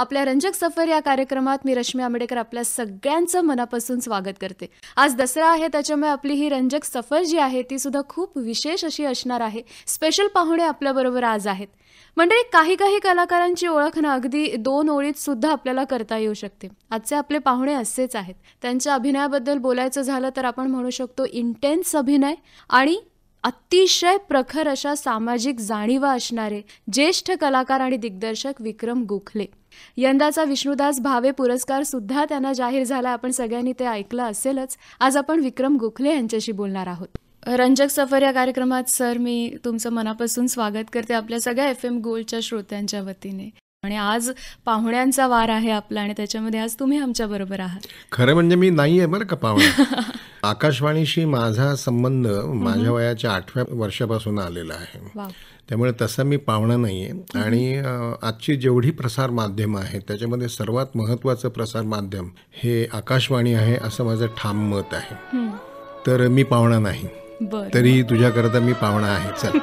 आपल्या रंजक सफर या कार्यक्रमात मी रश्मी आंबेडकर आपल्या सगळ्यांचं मनापासून स्वागत करते आज दसरा आहे त्याच्यामुळे आपली ही रंजक सफर जी आहे ती सुद्धा खूप विशेष अशी असणार आहे स्पेशल पाहुणे आपल्याबरोबर आज आहेत म्हणजे काही काही कलाकारांची ओळख ना अगदी दोन ओळीत सुद्धा आपल्याला करता येऊ शकते आजचे आपले पाहुणे असेच आहेत त्यांच्या अभिनयाबद्दल बोलायचं झालं तर आपण म्हणू शकतो इंटेन्स अभिनय आणि अतिशय प्रखर अशा सामाजिक जाणीवा असणारे ज्येष्ठ कलाकार आणि दिग्दर्शक विक्रम गोखले यंदाचा विष्णुदास भावे पुरस्कार सुद्धा त्यांना जाहीर झाला आपण सगळ्यांनी ते ऐकलं असेलच आज आपण विक्रम गोखले यांच्याशी बोलणार आहोत रंजक सफर या कार्यक्रमात सर मी तुमचं मनापासून स्वागत करते आपल्या सगळ्या एफ एम गोल्डच्या श्रोत्यांच्या वतीने आणि आज पाहुण्यांचा वार आहे आपला आणि त्याच्यामध्ये आज तुम्ही आमच्या बरोबर आहात खरं म्हणजे मी नाही आहे बरं का पाहुणे आकाशवाणीशी माझा संबंध माझ्या वयाच्या आठव्या वर्षापासून आलेला आहे त्यामुळे तसं मी पाहुणा नाही आहे आणि आजची जेवढी प्रसार माध्यम आहेत त्याच्यामध्ये सर्वात प्रसार माध्यम हे आकाशवाणी आहे असं माझं ठाम मत आहे तर मी पाहुणा नाही तरी तुझ्याकरता मी पाहुणा आहे चल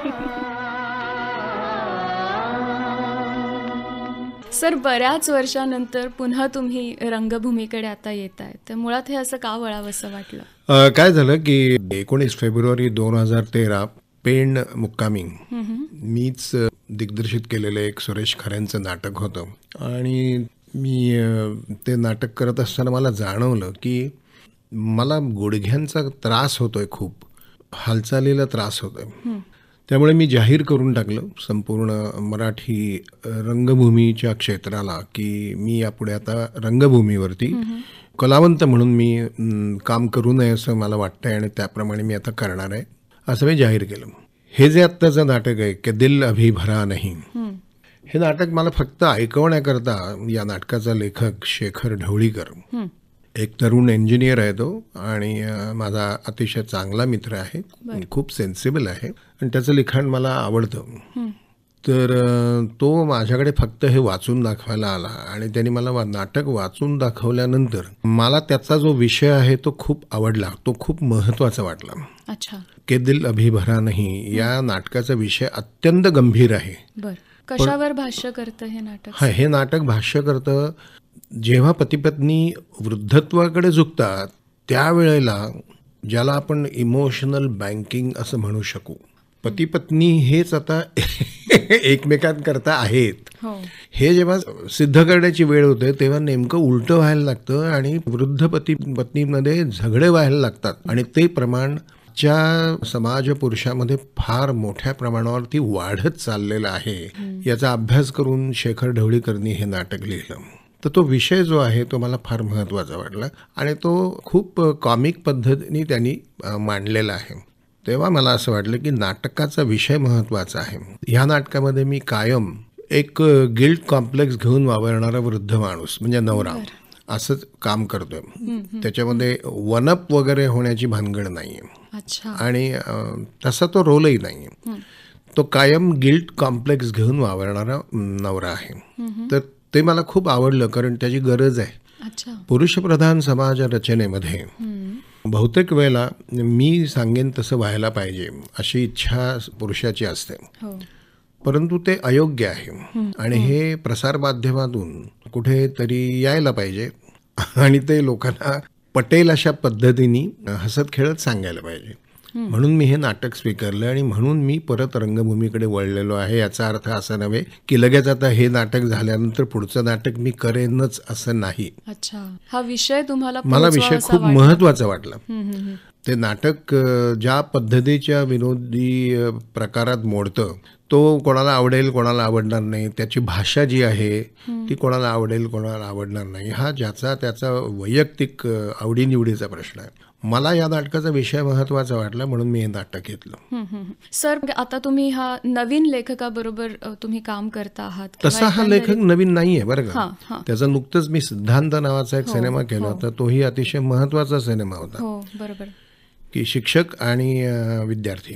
सर बऱ्याच वर्षानंतर पुन्हा तुम्ही रंगभूमीकडे आता येत आहे तर मुळात हे असं का वळावं असं वाटलं काय झालं की एकोणीस फेब्रुवारी दोन हजार तेरा पेण मुक्कामिंग मीच दिग्दर्शित केलेलं एक सुरेश खऱ्यांचं नाटक होतं आणि मी ते नाटक करत असताना मला जाणवलं की मला गुडघ्यांचा त्रास होतोय खूप हालचालीला त्रास होतोय त्यामुळे मी जाहीर करून टाकलं संपूर्ण मराठी रंगभूमीच्या क्षेत्राला की मी यापुढे आता रंगभूमीवरती कलावंत म्हणून मी काम करू नये असं मला वाटतंय आणि त्याप्रमाणे मी आता करणार आहे असं मी जाहीर केलं हे जे आत्ताचं नाटक आहे की दिल अभी भरा नाही हे नाटक मला फक्त ऐकवण्याकरता या नाटकाचा लेखक शेखर ढवळीकर एक तरुण इंजिनियर आहे तो आणि माझा अतिशय चांगला मित्र आहे खूप सेन्सिबल आहे आणि त्याचं लिखाण मला आवडतं तर तो माझ्याकडे फक्त हे वाचून दाखवायला आला आणि त्याने मला नाटक वाचून दाखवल्यानंतर मला त्याचा जो विषय आहे तो खूप आवडला तो खूप महत्वाचा वाटला अच्छा के दिल अभी भरा नाही या नाटकाचा विषय अत्यंत गंभीर आहे कशावर भाष्य करतं हे नाटक हा हे नाटक भाष्य करतं जेव्हा पत्नी वृद्धत्वाकडे झुकतात त्यावेळेला ज्याला आपण इमोशनल बँकिंग असं म्हणू शकू पती पत्नी हेच आता एकमेकांकरता आहेत हो. हे जेव्हा सिद्ध करण्याची वेळ होते तेव्हा नेमकं उलटं व्हायला लागतं आणि वृद्ध पती पत्नीमध्ये झगडे व्हायला लागतात आणि ते प्रमाण च्या समाज पुरुषामध्ये फार मोठ्या प्रमाणावरती वाढत चाललेला आहे याचा अभ्यास करून शेखर ढवळीकरनी हे नाटक लिहिलं तर तो विषय जो आहे तो मला फार महत्वाचा वाटला आणि तो खूप कॉमिक पद्धतीने त्यांनी मांडलेला आहे तेव्हा मला असं वाटलं की नाटकाचा विषय महत्त्वाचा आहे ह्या नाटकामध्ये मी कायम एक गिल्ड कॉम्प्लेक्स घेऊन वावरणारा वृद्ध माणूस म्हणजे नवरा असंच काम करतोय त्याच्यामध्ये वनअप वगैरे होण्याची भानगड नाही आणि तसा तो रोलही नाही तो कायम गिल्ट कॉम्प्लेक्स घेऊन वावरणारा नवरा आहे तर ते मला खूप आवडलं कारण त्याची गरज आहे पुरुषप्रधान समाज रचनेमध्ये बहुतेक वेळेला मी सांगेन तसं व्हायला पाहिजे अशी इच्छा पुरुषाची असते हो. परंतु ते अयोग्य आहे आणि हे प्रसारमाध्यमातून कुठेतरी यायला पाहिजे आणि ते लोकांना पटेल अशा पद्धतीने हसत खेळत सांगायला पाहिजे म्हणून मी हे नाटक स्वीकारलं आणि म्हणून मी परत रंगभूमीकडे वळलेलो आहे याचा अर्थ असा नव्हे की लगेच आता हे नाटक झाल्यानंतर पुढचं नाटक मी करेनच असं नाही हा विषय तुम्हाला मला विषय खूप महत्वाचा वाटला ते नाटक ज्या पद्धतीच्या विनोदी प्रकारात मोडतं तो कोणाला आवडेल कोणाला आवडणार नाही त्याची भाषा जी आहे ती कोणाला आवडेल कोणाला आवडणार नाही हा ज्याचा त्याचा वैयक्तिक आवडीनिवडीचा प्रश्न आहे मला या नाटकाचा विषय महत्वाचा वाटला म्हणून मी हे नाटक घेतलं सर म्हणजे आता तुम्ही हा नवीन लेखकाबरोबर तुम्ही काम करता आहात तसा हा लेखक नवीन नाहीये बरं का त्याचा नुकतंच मी सिद्धांत नावाचा एक हो, सिनेमा हो. केला होता तोही अतिशय महत्वाचा सिनेमा होता हो, बरोबर की शिक्षक आणि विद्यार्थी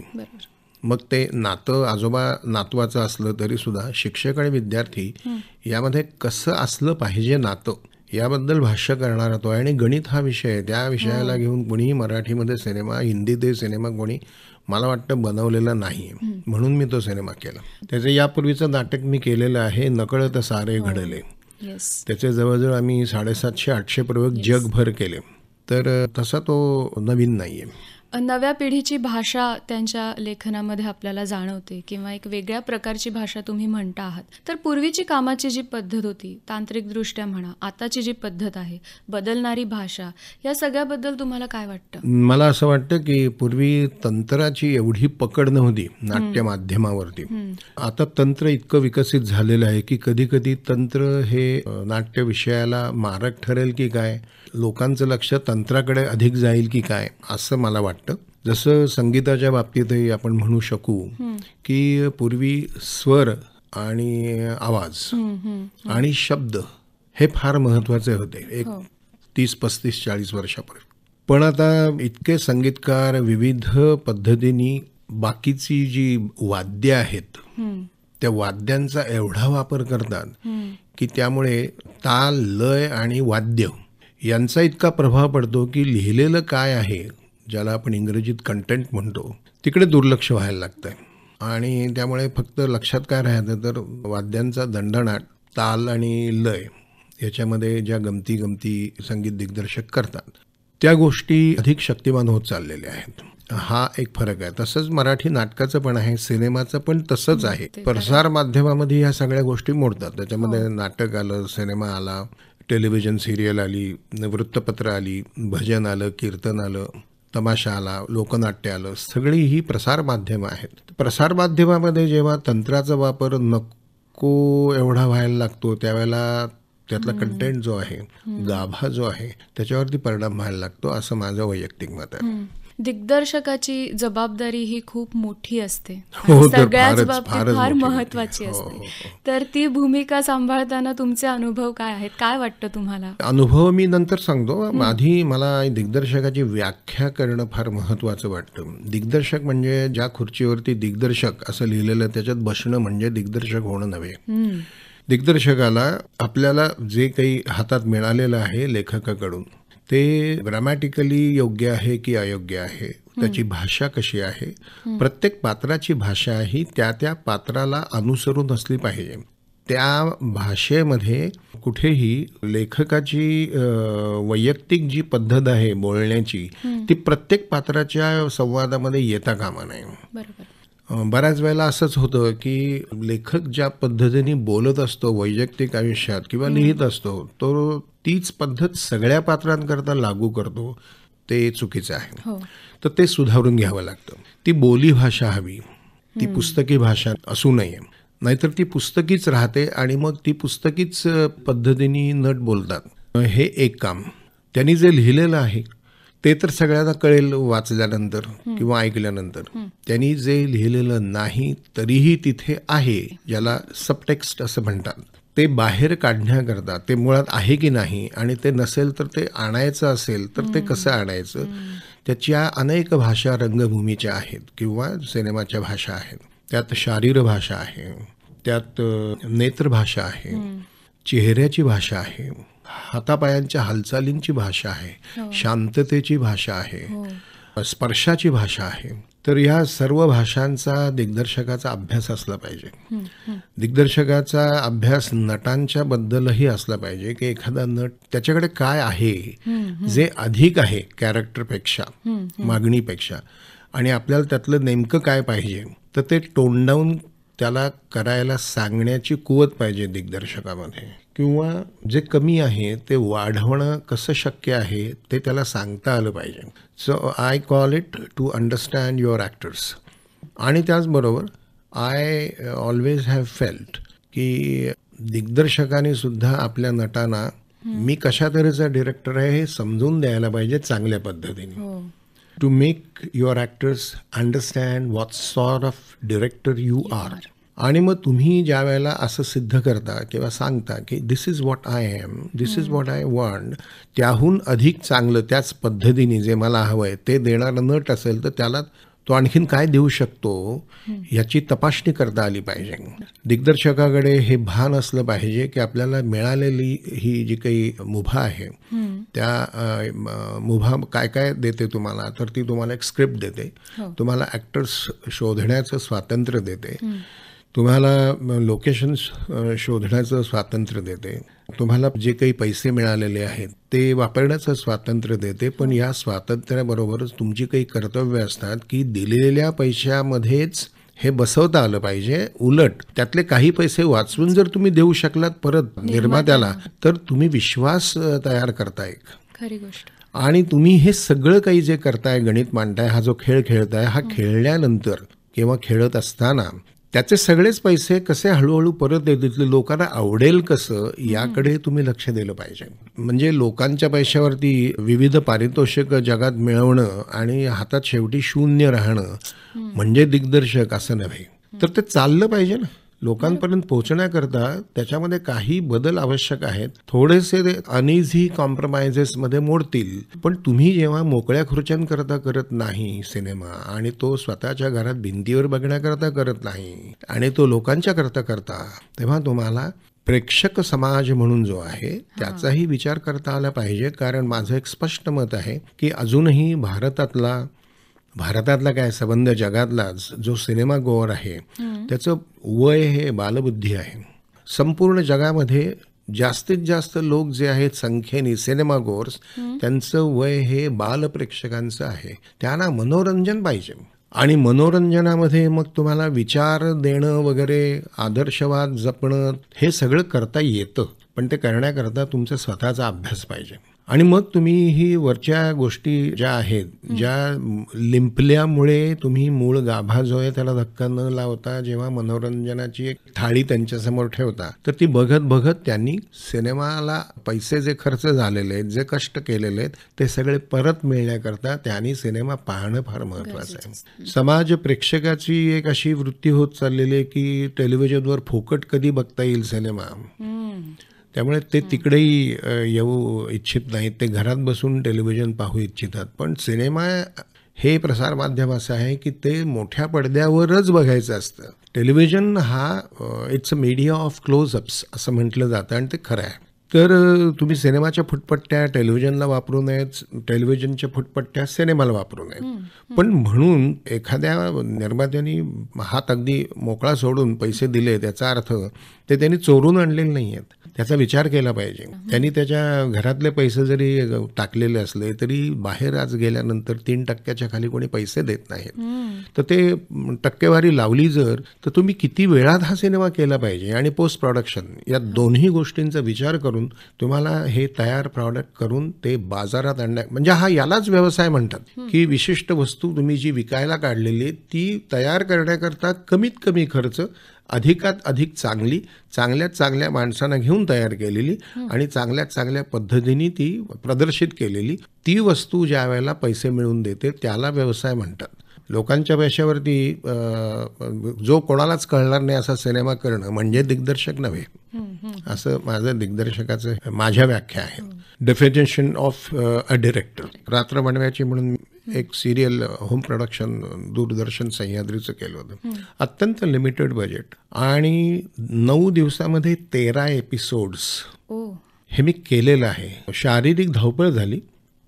मग ते नातं आजोबा नातवाचं असलं तरी सुद्धा शिक्षक आणि विद्यार्थी यामध्ये कसं असलं पाहिजे नातं याबद्दल भाष्य करणार होतो आहे आणि गणित हा विषय आहे त्या विषयाला घेऊन कोणीही मराठीमध्ये सिनेमा हिंदी ते सिनेमा कोणी मला वाटतं बनवलेला नाही म्हणून मी तो सिनेमा केला त्याचं यापूर्वीचं नाटक मी केलेलं आहे नकळत सारे हो. घडले त्याचे जवळजवळ आम्ही साडेसातशे आठशे प्रयोग जगभर केले तर तसा तो नवीन नाही आहे नव्या पिढीची भाषा त्यांच्या लेखनामध्ये आपल्याला जाणवते किंवा एक वेगळ्या प्रकारची भाषा तुम्ही म्हणता आहात तर पूर्वीची कामाची जी पद्धत होती तांत्रिकदृष्ट्या म्हणा आताची जी पद्धत आहे बदलणारी भाषा या सगळ्याबद्दल तुम्हाला काय वाटतं मला असं वाटतं की पूर्वी तंत्राची एवढी पकड नव्हती नाट्य माध्यमावरती आता तंत्र इतकं विकसित झालेलं आहे की कधी कधी तंत्र हे नाट्य विषयाला मारक ठरेल की काय लोकांचं लक्ष तंत्राकडे अधिक जाईल की काय असं मला वाटतं जसं संगीताच्या बाबतीतही आपण म्हणू शकू की पूर्वी स्वर आणि आवाज आणि शब्द हे फार महत्वाचे होते एक हो. तीस पस्तीस चाळीस वर्षापर्यंत पण आता इतके संगीतकार विविध पद्धतीने बाकीची जी वाद्य आहेत त्या वाद्यांचा एवढा वापर करतात की त्यामुळे ताल लय आणि वाद्य यांचा इतका प्रभाव पडतो की लिहिलेलं काय आहे ज्याला आपण इंग्रजीत कंटेंट म्हणतो तिकडे दुर्लक्ष व्हायला लागतं आहे आणि त्यामुळे फक्त लक्षात काय राहतं तर वाद्यांचा दंडणाट ताल आणि लय याच्यामध्ये ज्या गमती गमती संगीत दिग्दर्शक करतात त्या गोष्टी अधिक शक्तिमान होत चाललेल्या आहेत हा एक फरक आहे तसंच मराठी नाटकाचं पण आहे सिनेमाचं पण तसंच आहे प्रसार माध्यमामध्ये ह्या सगळ्या गोष्टी मोडतात त्याच्यामध्ये हो. नाटक आलं सिनेमा आला टेलिव्हिजन सिरियल आली वृत्तपत्र आली भजन आलं कीर्तन आलं तमाशा आला लोकनाट्य आलं सगळी ही प्रसारमाध्यमं आहेत प्रसारमाध्यमामध्ये जेव्हा तंत्राचा वापर नको एवढा व्हायला लागतो त्यावेळेला त्यातला कंटेंट जो आहे गाभा जो आहे त्याच्यावरती परिणाम व्हायला लागतो असं माझं वैयक्तिक मत आहे दिग्दर्शकाची जबाबदारी ही खूप मोठी असते हो, सगळ्याच बाबतीत फार महत्वाची हो, असते हो, तर ती भूमिका सांभाळताना तुमचे अनुभव काय आहेत काय वाटतं तुम्हाला अनुभव मी नंतर सांगतो आधी मला दिग्दर्शकाची व्याख्या करणं फार महत्वाचं वाटतं दिग्दर्शक म्हणजे ज्या खुर्चीवरती दिग्दर्शक असं लिहिलेलं त्याच्यात बसणं म्हणजे दिग्दर्शक होणं नव्हे दिग्दर्शकाला आपल्याला जे काही हातात मिळालेलं आहे लेखकाकडून ते ग्रॅमॅटिकली योग्य आहे की अयोग्य आहे त्याची भाषा कशी आहे प्रत्येक पात्राची भाषा ही त्या त्या पात्राला अनुसरून असली पाहिजे त्या भाषेमध्ये कुठेही लेखकाची वैयक्तिक जी पद्धत आहे बोलण्याची ती प्रत्येक पात्राच्या संवादामध्ये येता कामा नाही बऱ्याच वेळेला असंच होतं की लेखक ज्या पद्धतीने बोलत असतो वैयक्तिक आयुष्यात किंवा लिहित असतो तो तीच पद्धत सगळ्या पात्रांकरता लागू करतो ते चुकीचं आहे हो. तर ते सुधारून घ्यावं लागतं ती बोली भाषा हवी ती पुस्तकी भाषा असू नये नाहीतर ती पुस्तकीच राहते आणि मग ती पुस्तकीच पद्धतीने नट बोलतात हे एक काम त्यांनी जे लिहिलेलं आहे ते तर सगळ्यांना कळेल वाचल्यानंतर किंवा ऐकल्यानंतर त्यांनी जे लिहिलेलं नाही तरीही तिथे आहे ज्याला सबटेक्स्ट असं म्हणतात ते बाहेर काढण्याकरता ते मुळात आहे की नाही आणि ते नसेल तर ते आणायचं असेल तर ते कसं आणायचं त्याच्या अनेक भाषा रंगभूमीच्या आहेत किंवा सिनेमाच्या भाषा आहेत त्यात शारीर भाषा आहे त्यात नेत्रभाषा आहे चेहऱ्याची भाषा आहे हातापायांच्या हालचालींची भाषा आहे हो. शांततेची भाषा आहे हो. स्पर्शाची भाषा आहे तर ह्या सर्व भाषांचा दिग्दर्शकाचा अभ्यास असला पाहिजे दिग्दर्शकाचा अभ्यास नटांच्या बद्दलही असला पाहिजे की एखादा नट त्याच्याकडे काय आहे जे अधिक आहे कॅरेक्टरपेक्षा मागणीपेक्षा आणि आपल्याला त्यातलं नेमकं काय पाहिजे तर ते टोंडावून त्याला करायला सांगण्याची कुवत पाहिजे दिग्दर्शकामध्ये किंवा जे कमी आहे ते वाढवणं कसं शक्य आहे ते त्याला सांगता आलं पाहिजे so I call it to understand your actors आणि त्याचबरोबर आय ऑलवेज हॅव फेल्ट की दिग्दर्शकाने सुद्धा आपल्या नटांना मी कशा तऱ्हेचा डिरेक्टर आहे हे समजून द्यायला पाहिजे चांगल्या पद्धतीने to make your actors understand what sort of director you are आणि मग तुम्ही ज्या वेळेला असं सिद्ध करता किंवा सांगता की this is what I am this is what I want त्याहून अधिक चांगलं त्याच पद्धतीने जे मला हवं आहे ते देणारं नट असेल तर त्याला तो आणखीन काय देऊ शकतो याची तपासणी करता आली पाहिजे दिग्दर्शकाकडे हे भान असलं पाहिजे की आपल्याला मिळालेली ही जी काही मुभा आहे त्या मुभा काय काय देते तुम्हाला तर ती तुम्हाला एक स्क्रिप्ट देते हो. तुम्हाला ऍक्टर्स शोधण्याचं स्वातंत्र्य देते तुम्हाला लोकेशन्स शोधण्याचं स्वातंत्र्य देते तुम्हाला जे काही पैसे मिळालेले आहेत ते वापरण्याचं स्वातंत्र्य देते पण या स्वातंत्र्याबरोबरच तुमची काही कर्तव्य असतात की दिलेल्या पैशामध्येच हे बसवता आलं पाहिजे उलट त्यातले काही पैसे वाचवून जर तुम्ही देऊ शकलात परत निर्मात्याला तर तुम्ही विश्वास तयार करताय खरी गोष्ट आणि तुम्ही हे सगळं काही जे करताय गणित मांडताय हा जो खेळ खेळताय हा हो. खेळल्यानंतर किंवा खेळत असताना त्याचे सगळेच पैसे कसे हळूहळू परत येतील लोकांना आवडेल कसं याकडे तुम्ही लक्ष दिलं पाहिजे म्हणजे लोकांच्या पैशावरती विविध पारितोषिक जगात मिळवणं आणि हातात शेवटी शून्य राहणं म्हणजे दिग्दर्शक असं नव्हे तर ते चाललं पाहिजे ना लोकांपर्यंत पोहोचण्याकरता त्याच्यामध्ये काही बदल आवश्यक आहेत थोडेसे अनइझी मध्ये मोडतील पण तुम्ही जेव्हा मोकळ्या खुर्च्यांकरता करत नाही सिनेमा आणि तो स्वतःच्या घरात भिंतीवर बघण्याकरता करत नाही आणि तो लोकांच्या करता करता तेव्हा तुम्हाला प्रेक्षक समाज म्हणून जो आहे त्याचाही विचार करता आला पाहिजे कारण माझं एक स्पष्ट मत आहे की अजूनही भारतातला भारतातला काय संबंध जगातला जो सिनेमा गोअर आहे त्याचं वय हे बालबुद्धी आहे संपूर्ण जगामध्ये जास्तीत जास्त लोक जे आहेत संख्येने सिनेमा गोअर्स त्यांचं वय हे बालप्रेक्षकांचं आहे त्यांना मनोरंजन पाहिजे आणि मनोरंजनामध्ये मग तुम्हाला विचार देणं वगैरे आदर्शवाद जपणं हे सगळं करता येतं पण ते करण्याकरता तुमचा स्वतःचा अभ्यास पाहिजे आणि मग तुम्ही ही वरच्या गोष्टी ज्या आहेत ज्या लिंपल्यामुळे तुम्ही मूळ गाभा जो आहे त्याला धक्का न लावता जेव्हा मनोरंजनाची एक थाळी त्यांच्यासमोर ठेवता तर ती बघत बघत त्यांनी सिनेमाला पैसे जे खर्च झालेले आहेत जे कष्ट केलेले आहेत ते सगळे परत मिळण्याकरता त्यांनी सिनेमा पाहणं फार महत्वाचं आहे समाज प्रेक्षकाची एक अशी वृत्ती होत चाललेली आहे की टेलिव्हिजनवर फोकट कधी बघता येईल सिनेमा त्यामुळे ते तिकडेही येऊ इच्छित नाहीत ते घरात बसून टेलिव्हिजन पाहू इच्छितात पण सिनेमा हे प्रसारमाध्यम असं आहे की ते मोठ्या पडद्यावरच बघायचं असतं टेलिव्हिजन हा it's a media of closeups असं म्हटलं जातं आणि ते खरं आहे तर तुम्ही सिनेमाच्या फुटपट्ट्या टेलिव्हिजनला वापरू नयेत टेलिव्हिजनच्या फुटपट्ट्या सिनेमाला वापरू नयेत पण म्हणून एखाद्या निर्मात्यांनी हात अगदी मोकळा सोडून पैसे दिले त्याचा अर्थ ते त्यांनी चोरून आणलेले नाही आहेत त्याचा विचार केला पाहिजे त्यांनी त्याच्या घरातले पैसे जरी टाकलेले असले तरी बाहेर आज गेल्यानंतर तीन टक्क्याच्या खाली कोणी पैसे देत नाहीत तर ते टक्केवारी लावली जर तर तुम्ही किती वेळात हा सिनेमा केला पाहिजे आणि पोस्ट प्रॉडक्शन या दोन्ही गोष्टींचा विचार करून तुम्हाला हे तयार प्रॉडक्ट करून ते बाजारात आणण्या म्हणजे हा यालाच व्यवसाय म्हणतात की विशिष्ट वस्तू तुम्ही जी विकायला काढलेली ती तयार करण्याकरता कमीत कमी खर्च अधिकात अधिक चांगली चांगल्यात चांगल्या माणसांना घेऊन तयार केलेली आणि चांगल्यात चांगल्या पद्धतीने ती प्रदर्शित केलेली ती वस्तू ज्या वेळेला पैसे मिळवून देते त्याला व्यवसाय म्हणतात लोकांच्या पैशावरती जो कोणालाच कळणार नाही असा सिनेमा करणं म्हणजे दिग्दर्शक नव्हे असं माझं दिग्दर्शकाचं माझ्या व्याख्या आहे डेफिनेशन ऑफ अ डिरेक्टर रात्र बनवायची म्हणून एक सिरियल होम प्रोडक्शन दूरदर्शन सह्याद्रीचं केलं होतं अत्यंत लिमिटेड बजेट आणि नऊ दिवसामध्ये तेरा एपिसोड्स हे मी केलेलं आहे शारीरिक धावपळ झाली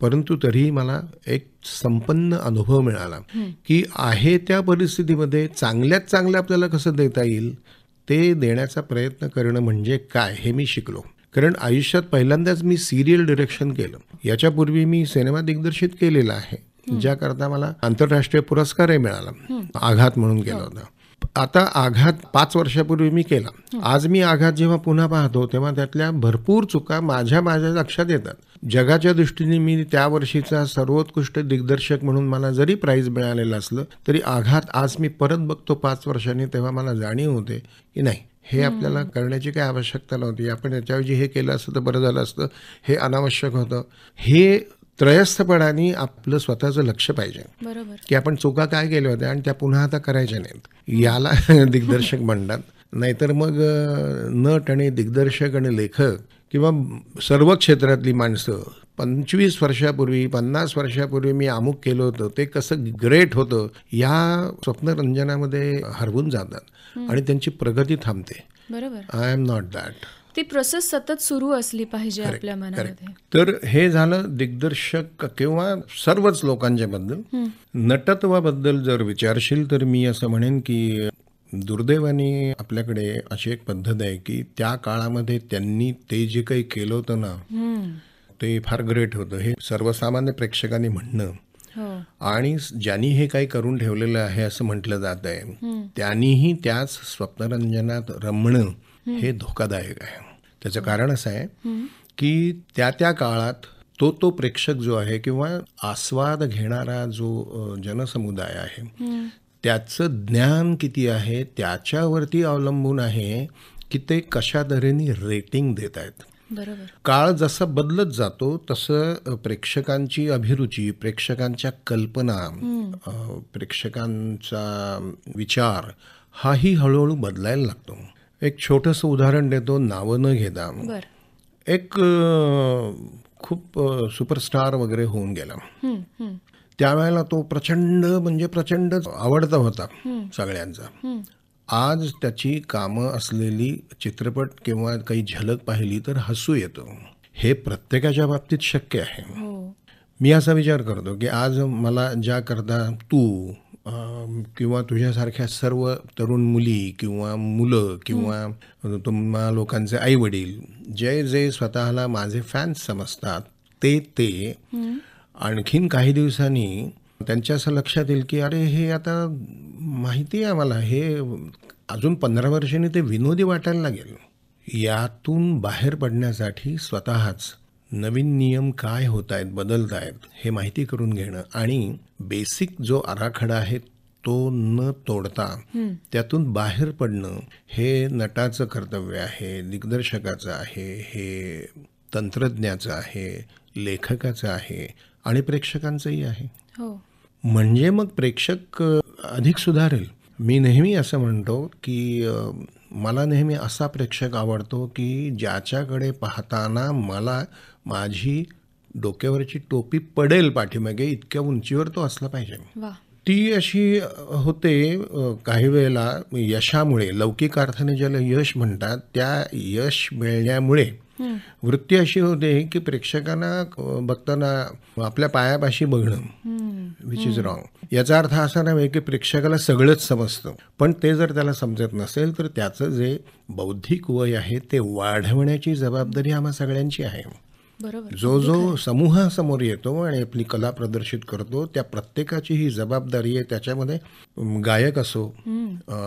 परंतु तरीही मला एक संपन्न अनुभव मिळाला की आहे त्या परिस्थितीमध्ये चांगल्यात चांगलं आपल्याला कसं देता येईल ते देण्याचा प्रयत्न करणं म्हणजे काय हे मी शिकलो कारण आयुष्यात पहिल्यांदाच मी सिरियल डिरेक्शन केलं याच्यापूर्वी मी सिनेमा दिग्दर्शित केलेला आहे ज्याकरता मला आंतरराष्ट्रीय पुरस्कारही मिळाला आघात म्हणून केला होता आता आघात पाच वर्षापूर्वी मी केला आज मी आघात जेव्हा पुन्हा पाहतो तेव्हा त्यातल्या भरपूर चुका माझ्या माझ्या लक्षात येतात जगाच्या दृष्टीने मी त्या वर्षीचा सर्वोत्कृष्ट दिग्दर्शक म्हणून मला जरी प्राईज मिळालेलं असलं तरी आघात आज मी परत बघतो पाच वर्षांनी तेव्हा मला जाणीव होते की नाही हे आपल्याला करण्याची काय आवश्यकता नव्हती आपण याच्याऐवजी हे केलं असतं तर बरं झालं असतं हे अनावश्यक होतं हे त्रयस्थपणाने आपलं स्वतःचं लक्ष पाहिजे की आपण चुका काय केल्या होत्या आणि त्या पुन्हा आता करायच्या नाहीत याला दिग्दर्शक म्हणतात नाहीतर मग नट आणि दिग्दर्शक आणि लेखक किंवा सर्व क्षेत्रातली माणसं पंचवीस वर्षापूर्वी पन्नास वर्षापूर्वी मी अमुक केलं होतं ते कसं ग्रेट होतं या स्वप्नरंजनामध्ये हरवून जातात आणि त्यांची प्रगती थांबते बरोबर आय एम नॉट दॅट ती प्रोसेस सतत सुरू असली पाहिजे आपल्या मनामध्ये तर हे झालं दिग्दर्शक किंवा सर्वच लोकांच्या बद्दल नटत्वाबद्दल जर विचारशील तर मी असं म्हणेन की दुर्दैवाने आपल्याकडे अशी एक पद्धत आहे की त्या काळामध्ये त्यांनी ते जे काही केलं होतं ना ते फार ग्रेट होतं हे सर्वसामान्य प्रेक्षकांनी म्हणणं हो. आणि ज्यांनी हे काही करून ठेवलेलं आहे असं म्हटलं जात आहे त्यांनीही त्याच स्वप्नरंजनात रमणं हे धोकादायक आहे त्याचं कारण असं आहे की त्या त्या काळात तो तो प्रेक्षक जो आहे किंवा आस्वाद घेणारा जो जनसमुदाय आहे त्याचं ज्ञान किती आहे त्याच्यावरती अवलंबून आहे की ते कशा तऱ्हेने रेटिंग देत आहेत काळ जसा बदलत जातो तसं प्रेक्षकांची अभिरुची प्रेक्षकांच्या कल्पना प्रेक्षकांचा विचार हाही हळूहळू बदलायला लागतो एक छोटंसं उदाहरण देतो नाव न घेता एक खूप सुपरस्टार वगैरे होऊन गेला त्यावेळेला तो प्रचंड म्हणजे प्रचंड आवडता होता सगळ्यांचा आज त्याची कामं असलेली चित्रपट किंवा काही झलक पाहिली तर हसू येतो हे प्रत्येकाच्या बाबतीत शक्य आहे हो. मी असा विचार करतो की आज मला ज्याकरता तू किंवा तुझ्यासारख्या सर्व तरुण मुली किंवा मुलं किंवा तुम्हा लोकांचे आई वडील जे जे स्वतःला माझे फॅन्स समजतात ते ते आणखीन काही दिवसांनी त्यांच्या असं लक्षात येईल की अरे हे आता माहिती आहे आम्हाला हे अजून पंधरा वर्षांनी ते विनोदी वाटायला लागेल यातून बाहेर पडण्यासाठी स्वतःच नवीन नियम काय होत आहेत बदलत आहेत हे माहिती करून घेणं आणि बेसिक जो आराखडा आहे तो न तोडता त्यातून बाहेर पडणं हे नटाचं कर्तव्य आहे दिग्दर्शकाचं आहे हे तंत्रज्ञाचं आहे लेखकाचं आहे आणि प्रेक्षकांचंही आहे हो. म्हणजे मग प्रेक्षक अधिक सुधारेल मी नेहमी असं म्हणतो की मला नेहमी असा प्रेक्षक आवडतो की ज्याच्याकडे पाहताना मला माझी डोक्यावरची टोपी पडेल पाठीमागे इतक्या उंचीवर तो असला पाहिजे ती अशी होते काही वेळेला यशामुळे लौकिक अर्थाने ज्याला यश म्हणतात त्या यश मिळण्यामुळे वृत्ती अशी होते की प्रेक्षकांना बघताना आपल्या पायापाशी बघणं विच इज रॉंग याचा अर्थ असा नाही की प्रेक्षकाला सगळंच समजतं पण ते जर त्याला समजत नसेल तर त्याचं जे बौद्धिक वय आहे ते वाढवण्याची जबाबदारी आम्हा सगळ्यांची आहे जो जो समूहासमोर येतो आणि आपली कला प्रदर्शित करतो त्या प्रत्येकाची ही जबाबदारी आहे त्याच्यामध्ये गायक असो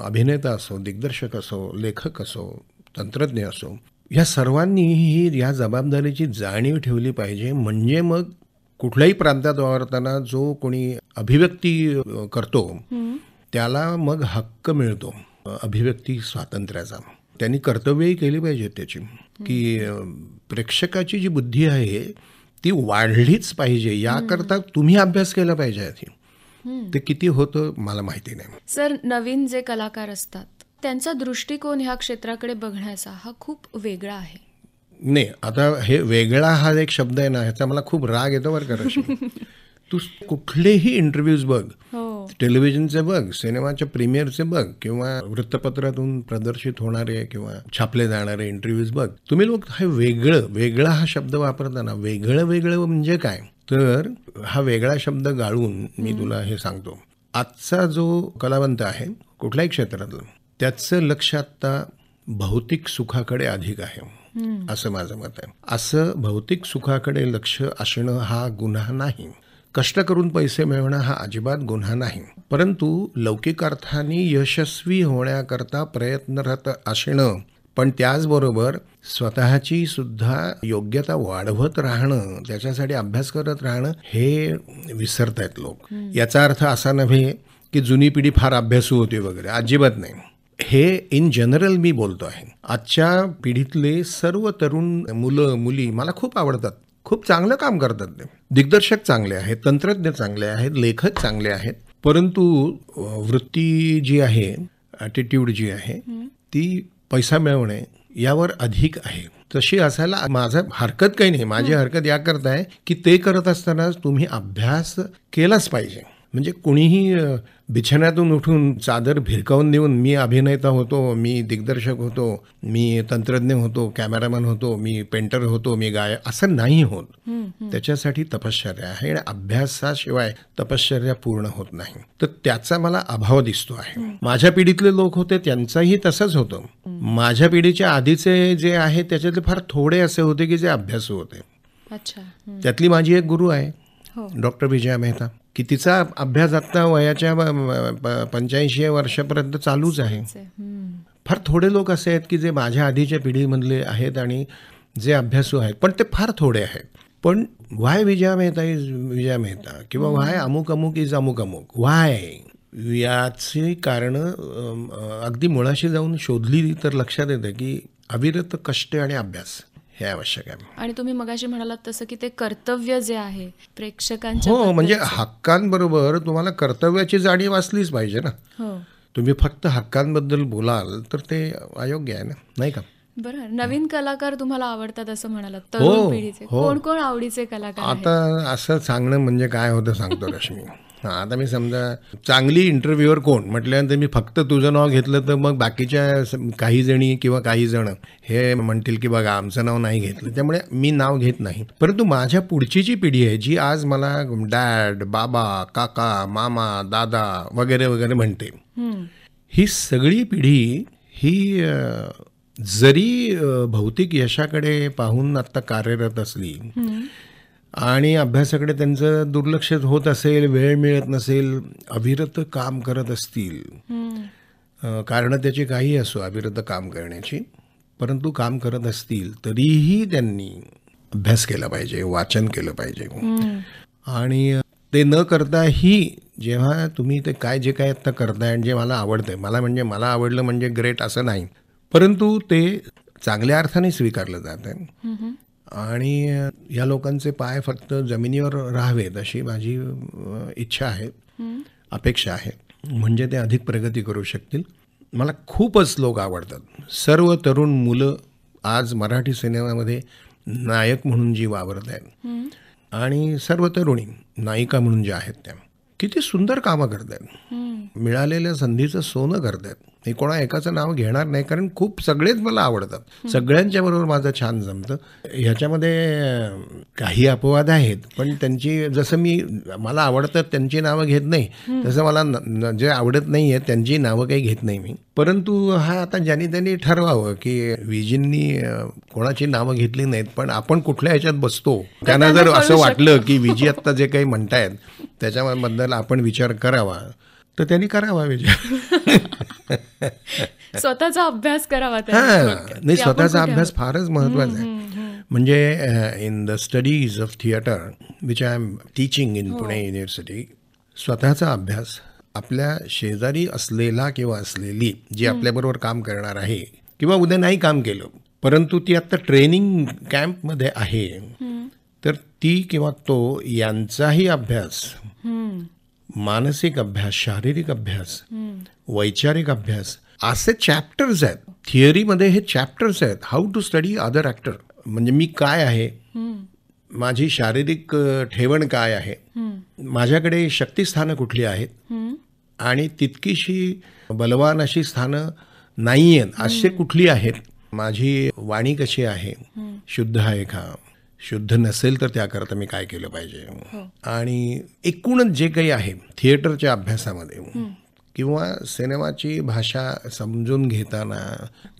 अभिनेता असो दिग्दर्शक असो लेखक असो तंत्रज्ञ असो या ही या जबाबदारीची जाणीव ठेवली पाहिजे म्हणजे मग कुठल्याही प्रांतात वावरताना जो कोणी अभिव्यक्ती करतो त्याला मग हक्क मिळतो अभिव्यक्ती स्वातंत्र्याचा त्यांनी कर्तव्यही केली पाहिजे त्याची की प्रेक्षकाची जी बुद्धी आहे ती वाढलीच पाहिजे याकरता तुम्ही अभ्यास केला पाहिजे आधी ते किती होतं मला माहिती नाही सर नवीन जे कलाकार असतात त्यांचा दृष्टिकोन ह्या क्षेत्राकडे बघण्याचा हा खूप वेगळा आहे नाही आता हे वेगळा हा एक शब्द आहे ना ह्याचा मला खूप राग येतो बरं का तू कुठलेही इंटरव्ह्यूज बघ टेलिव्हिजनचे हो. बघ सिनेमाच्या प्रीमियरचे बघ किंवा वृत्तपत्रातून प्रदर्शित होणारे किंवा छापले जाणारे इंटरव्ह्यूज बघ तुम्ही लोक हे वेगळं वेगळा हा शब्द वापरताना वेगळं वेगळं म्हणजे काय तर हा वेगळा शब्द गाळून मी तुला हे सांगतो आजचा जो कलावंत आहे कुठल्याही क्षेत्रातला त्याचं लक्ष आता भौतिक सुखाकडे अधिक आहे असं माझं मत आहे असं भौतिक सुखाकडे लक्ष असणं हा गुन्हा नाही कष्ट करून पैसे मिळवणं हा अजिबात गुन्हा नाही परंतु लौकिक अर्थाने यशस्वी होण्याकरता प्रयत्नरत असणं पण त्याचबरोबर स्वतःची सुद्धा योग्यता वाढवत राहणं त्याच्यासाठी अभ्यास करत राहणं हे विसरतायत लोक याचा अर्थ असा नव्हे की जुनी पिढी फार अभ्यासू होती वगैरे अजिबात नाही हे इन जनरल मी बोलतो आहे आजच्या पिढीतले सर्व तरुण मुलं मुली मला खूप आवडतात खूप चांगलं काम करतात ते दिग्दर्शक चांगले आहेत तंत्रज्ञ चांगले आहेत लेखक चांगले आहेत परंतु वृत्ती जी आहे ॲटिट्यूड जी आहे ती पैसा मिळवणे यावर अधिक आहे तशी असायला माझा हरकत काही नाही माझी हरकत याकरता आहे की ते करत असतानाच तुम्ही अभ्यास केलाच पाहिजे म्हणजे कुणीही बिछाण्यातून उठून चादर भिरकावून देऊन मी अभिनेता होतो मी दिग्दर्शक होतो मी तंत्रज्ञ होतो कॅमेरामॅन होतो मी पेंटर होतो मी गाय असं नाही होत त्याच्यासाठी तपश्चर्या आहे आणि अभ्यासाशिवाय तपश्चर्या पूर्ण होत नाही तर त्याचा मला अभाव दिसतो आहे माझ्या पिढीतले लोक होते त्यांचाही तसंच होतं माझ्या पिढीच्या आधीचे जे आहे त्याच्यातले फार थोडे असे होते की जे अभ्यासू होते अच्छा त्यातली माझी एक गुरु आहे हो. डॉक्टर विजया मेहता की तिचा अभ्यास आता वयाच्या पंच्याऐंशी वर्षापर्यंत चालूच आहे फार थोडे लोक असे आहेत की जे माझ्या आधीच्या पिढीमधले आहेत आणि जे अभ्यासू आहेत पण ते फार थोडे आहेत पण वाय विजया मेहता इज विजया मेहता किंवा वाय अमुक अमुक इज अमुक अमुक वाय याची कारण अगदी मुळाशी जाऊन शोधली तर लक्षात येतं की अविरत कष्ट आणि अभ्यास हे आवश्यक आहे आणि तुम्ही मगाशी म्हणालात तसं की ते कर्तव्य जे आहे प्रेक्षकांच्या हो म्हणजे हक्कांबरोबर तुम्हाला कर्तव्याची जाणीव असलीच पाहिजे ना हो. तुम्ही फक्त हक्कांबद्दल बोलाल तर ते अयोग्य आहे ना नाही का बरं नवीन कलाकार तुम्हाला आवडतात असं म्हणाला हो, तरुण पिढीचे हो. कोण कोण आवडीचे कलाकार आता असं सांगणं म्हणजे काय होतं सांगतो रश्मी हां आता मी समजा चांगली इंटरव्ह्युअर कोण म्हटल्यानंतर मी फक्त तुझं नाव घेतलं तर मग बाकीच्या काही जणी किंवा काही जण हे म्हणतील की बघा आमचं नाव नाही घेतलं त्यामुळे मी नाव घेत नाही परंतु माझ्या पुढची जी पिढी आहे जी आज मला डॅड बाबा काका मामा दादा वगैरे वगैरे म्हणते ही सगळी पिढी ही जरी भौतिक यशाकडे पाहून आत्ता कार्यरत असली आणि अभ्यासाकडे त्यांचं दुर्लक्ष होत असेल वेळ मिळत नसेल अविरत काम करत असतील कारण त्याची काही असो अविरत काम करण्याची परंतु काम करत असतील तरीही त्यांनी अभ्यास केला पाहिजे वाचन केलं पाहिजे आणि ते न करताही जेव्हा तुम्ही ते काय जे काय आत्ता करताय आणि जे मला आवडतंय मला म्हणजे मला आवडलं म्हणजे ग्रेट असं नाही परंतु ते चांगल्या अर्थाने स्वीकारलं जात आहे आणि या लोकांचे पाय फक्त जमिनीवर राहावेत अशी माझी इच्छा आहे अपेक्षा आहे म्हणजे ते अधिक प्रगती करू शकतील मला खूपच लोक आवडतात सर्व तरुण मुलं आज मराठी सिनेमामध्ये नायक म्हणून जी वावरत आहेत आणि सर्व तरुणी नायिका म्हणून ज्या आहेत त्या किती सुंदर कामं करतायत मिळालेल्या संधीचं सोनं करतायत मी कोणा एकाचं नाव घेणार नाही कारण खूप सगळेच मला आवडतात सगळ्यांच्या बरोबर माझं छान जमतं ह्याच्यामध्ये काही अपवाद आहेत पण त्यांची जसं मी मला आवडतात त्यांची नावं घेत नाही तसं मला जे आवडत नाही आहे त्यांची नावं काही घेत नाही मी परंतु हा आता ज्यांनी त्यांनी ठरवावं की विजींनी कोणाची नावं घेतली नाहीत पण आपण कुठल्या ह्याच्यात बसतो त्यांना जर असं वाटलं की विजी आत्ता जे काही म्हणतायत त्याच्याबद्दल आपण विचार करावा तर त्यांनी करावा विचार स्वतःचा अभ्यास करावा नाही स्वतःचा अभ्यास फारच महत्वाचा आहे म्हणजे in the studies of theatre which I am teaching in Pune university स्वतःचा अभ्यास आपल्या शेजारी असलेला किंवा असलेली जी आपल्याबरोबर काम करणार आहे किंवा उद्या नाही काम केलं परंतु ती आत्ता ट्रेनिंग कॅम्पमध्ये आहे तर ती किंवा तो यांचाही अभ्यास मानसिक अभ्यास शारीरिक अभ्यास वैचारिक अभ्यास असे चॅप्टर्स आहेत थिअरीमध्ये हे चॅप्टर्स आहेत how to study other actor म्हणजे मी काय आहे माझी शारीरिक ठेवण काय आहे माझ्याकडे शक्तीस्थानं कुठली आहेत आणि तितकीशी बलवान अशी स्थानं नाही आहेत असे कुठली आहेत माझी वाणी कशी आहे शुद्ध आहे का शुद्ध नसेल तर त्याकरता मी काय केलं पाहिजे हो. आणि एकूणच जे काही आहे थिएटरच्या अभ्यासामध्ये किंवा सिनेमाची भाषा समजून घेताना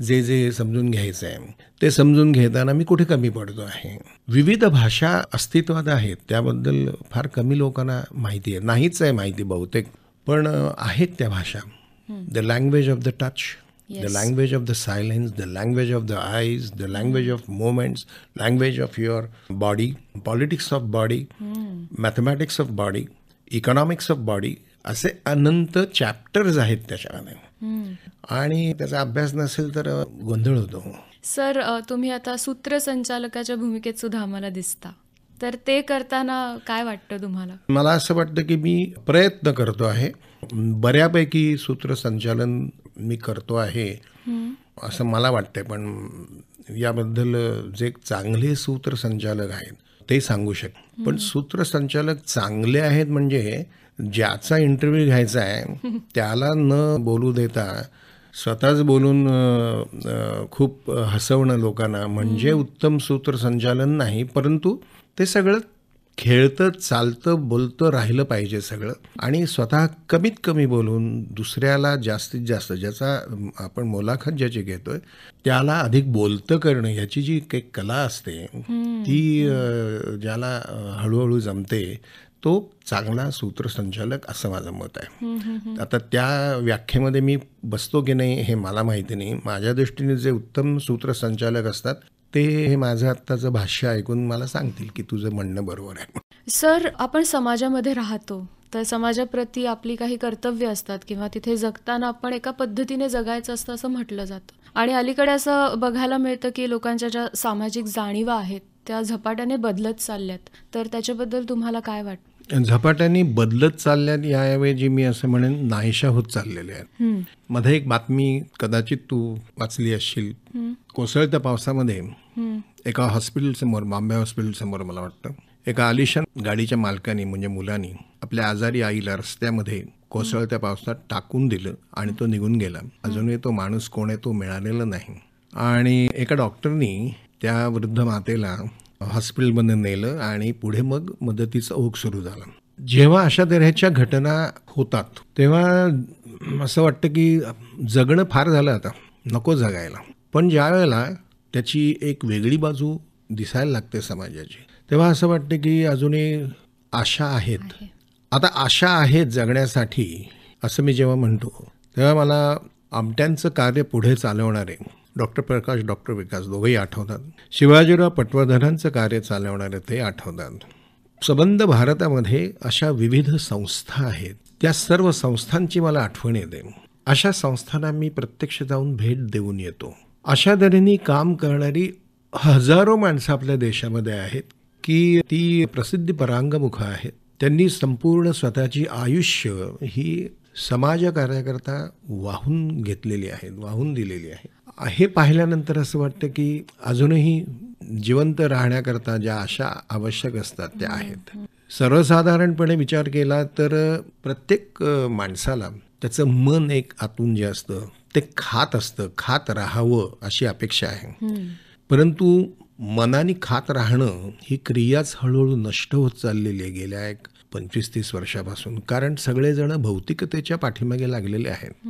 जे जे समजून घ्यायचं आहे ते समजून घेताना मी कुठे कमी पडतो आहे विविध भाषा अस्तित्वात आहेत त्याबद्दल फार कमी लोकांना माहिती आहे नाहीच आहे माहिती बहुतेक पण आहेत त्या भाषा the language of the touch Yes. The language of the silence, the language of the eyes, the language of moments, language of your body, politics of body, mm. mathematics of body, economics of body असे अनंत chapter आहेत त्याच्यामध्ये hmm. आणि त्याचा अभ्यास नसेल तर गोंधळ होतो सर तुम्ही आता सूत्र संचालकाच्या भूमिकेत सुद्धा आम्हाला दिसता तर ते करताना काय वाटतं तुम्हाला मला असं वाटतं की मी प्रयत्न करतो आहे बऱ्यापैकी सूत्रसंचालन मी करतो आहे असं मला वाटतंय पण याबद्दल जे चांगले सूत्रसंचालक आहेत ते सांगू शकत पण सूत्रसंचालक चांगले आहेत म्हणजे ज्याचा इंटरव्ह्यू घ्यायचा आहे त्याला न बोलू देता स्वतःच बोलून खूप हसवणं लोकांना म्हणजे उत्तम सूत्रसंचालन नाही परंतु ते सगळं खेळतं चालतं बोलतं राहिलं पाहिजे सगळं आणि स्वतः कमीत कमी बोलून दुसऱ्याला जास्तीत जास्त ज्याचा आपण मुलाखत ज्याची घेतोय त्याला अधिक बोलतं करणं ह्याची जी काही कला असते ती ज्याला हळूहळू जमते तो चांगला सूत्रसंचालक असं माझं मत आहे आता त्या व्याख्येमध्ये मी बसतो की नाही हे मला माहिती नाही माझ्या दृष्टीने जे उत्तम सूत्रसंचालक असतात ते हे माझं आत्ताचं भाष्य ऐकून मला सांगतील की तुझं म्हणणं बरोबर आहे सर आपण समाजामध्ये राहतो तर समाजाप्रती आपली काही कर्तव्य असतात किंवा तिथे जगताना आपण एका पद्धतीने जगायचं असतं असं म्हटलं जातं आणि अलीकडे असं बघायला मिळतं की लोकांच्या ज्या सामाजिक जाणीवा आहेत त्या झपाट्याने बदलत चालल्यात तर त्याच्याबद्दल तुम्हाला काय वाटतं झपाट्याने बदलत चालल्या याऐवजी मी असं म्हणेन नाहीशा होत चाललेल्या आहेत मध्ये एक बातमी कदाचित तू वाचली असशील कोसळत्या पावसामध्ये एका हॉस्पिटल समोर बॉम्बे हॉस्पिटल समोर मला वाटतं एका आलिशान गाडीच्या मालकाने म्हणजे मुलांनी आपल्या आजारी आईला रस्त्यामध्ये कोसळत्या पावसात टाकून दिलं आणि तो निघून गेला अजूनही तो माणूस कोण आहे तो मिळालेला नाही आणि एका डॉक्टरनी त्या वृद्ध मातेला हॉस्पिटलमध्ये नेलं आणि पुढे मग मदतीचा ओघ सुरू झाला जेव्हा अशा तऱ्हेच्या घटना होतात तेव्हा असं वाटतं की जगणं फार झालं आता नको जगायला पण ज्या वेळेला त्याची एक वेगळी बाजू दिसायला लागते समाजाची तेव्हा असं वाटतं की अजूनही आशा आहेत आता आशा आहेत जगण्यासाठी असं मी जेव्हा म्हणतो तेव्हा मला आमट्यांचं कार्य पुढे चालवणारे डॉक्टर प्रकाश डॉक्टर विकास दोघंही आठवतात शिवाजीराव पटवर्धनांचं कार्य चालवणारे ते आठवतात सबंध भारतामध्ये अशा विविध संस्था आहेत त्या सर्व संस्थांची मला आठवण येते अशा संस्थांना मी प्रत्यक्ष जाऊन भेट देऊन येतो अशा तऱ्हेने काम करणारी हजारो माणसं आपल्या देशामध्ये आहेत की ती प्रसिद्धी परांगमुख आहेत त्यांनी संपूर्ण स्वतःची आयुष्य ही समाजकार्याकरता वाहून घेतलेली आहेत वाहून दिलेली आहे हे पाहिल्यानंतर असं वाटतं की अजूनही जिवंत राहण्याकरता ज्या आशा आवश्यक असतात त्या आहेत सर्वसाधारणपणे विचार केला तर प्रत्येक माणसाला त्याचं मन एक आतून जे असतं ते खात असतं खात राहावं अशी अपेक्षा आहे परंतु मनाने खात राहणं ही क्रियाच हळूहळू नष्ट होत चाललेली आहे गेल्या एक पंचवीस तीस वर्षापासून कारण सगळेजण भौतिकतेच्या पाठीमागे लागलेले आहेत